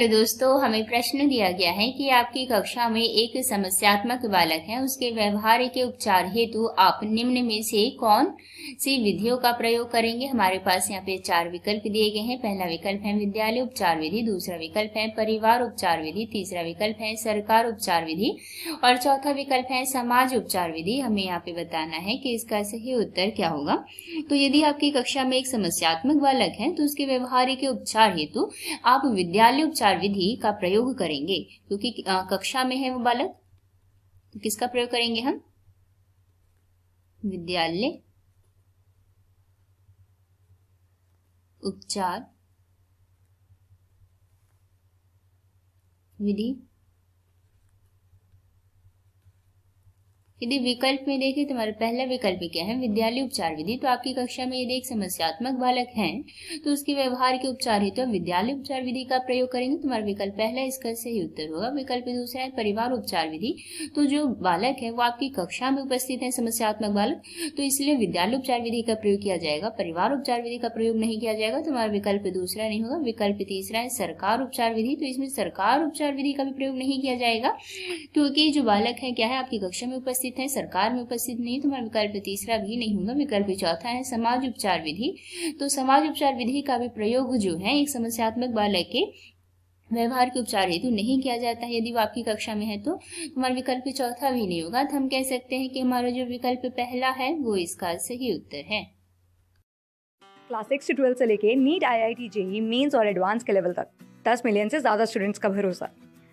तो दोस्तों हमें प्रश्न दिया गया है कि आपकी कक्षा में एक समस्यात्मक बालक है उसके व्यवहार के उपचार हेतु आप निम्न में से कौन सी विधियों का प्रयोग करेंगे हमारे पास यहाँ पे चार विकल्प दिए गए हैं पहला विकल्प है विद्यालय उपचार विधि दूसरा विकल्प है परिवार उपचार विधि तीसरा विकल्प है सरकार उपचार विधि और चौथा विकल्प है समाज उपचार विधि हमें यहाँ पे बताना है की इसका सही उत्तर क्या होगा तो यदि आपकी कक्षा में एक समस्यात्मक बालक है तो उसके व्यवहार के उपचार हेतु आप विद्यालय उपचार प्रकार विधि का प्रयोग करेंगे क्योंकि कक्षा में है वो बालक तो किसका प्रयोग करेंगे हम विद्यालय उपचार विधि यदि विकल्प में देखें तो हमारा पहला विकल्प क्या है विद्यालय उपचार विधि तो आपकी कक्षा में यदि एक समस्यात्मक बालक है तो उसके व्यवहार के उपचार हेतु तो विद्यालय उपचार विधि का प्रयोग करेंगे तो हमारा विकल्प पहला इसका सही उत्तर होगा विकल्प दूसरा है परिवार उपचार विधि तो जो बालक है वो आपकी कक्षा में उपस्थित है समस्यात्मक बालक तो इसलिए विद्यालय उपचार विधि का प्रयोग किया जाएगा परिवार उपचार विधि का प्रयोग नहीं किया जाएगा तो हमारा विकल्प दूसरा नहीं होगा विकल्प तीसरा है सरकार उपचार विधि तो इसमें सरकार उपचार विधि का भी प्रयोग नहीं किया जाएगा क्योंकि जो बालक है क्या है आपकी कक्षा में उपस्थित उपस्थित है सरकार में उपस्थित नहीं तो मैं विकल्प तीसरा भी नहीं होगा विकल्प चौथा है समाज उपचार विधि तो समाज उपचार विधि का भी प्रयोग जो है एक समस्यात्मक बालक के व्यवहार के उपचार हेतु नहीं किया जाता है यदि वो आपकी कक्षा में है तो हमारा विकल्प चौथा भी नहीं होगा तो हम कह सकते हैं कि हमारा जो विकल्प पहला है वो इसका सही उत्तर है क्लास सिक्स से ट्वेल्थ से लेके NEET I I T JEE mains और एडवांस के लेवल तक दस मिलियन से ज़्यादा स्टूडेंट्स का भरोसा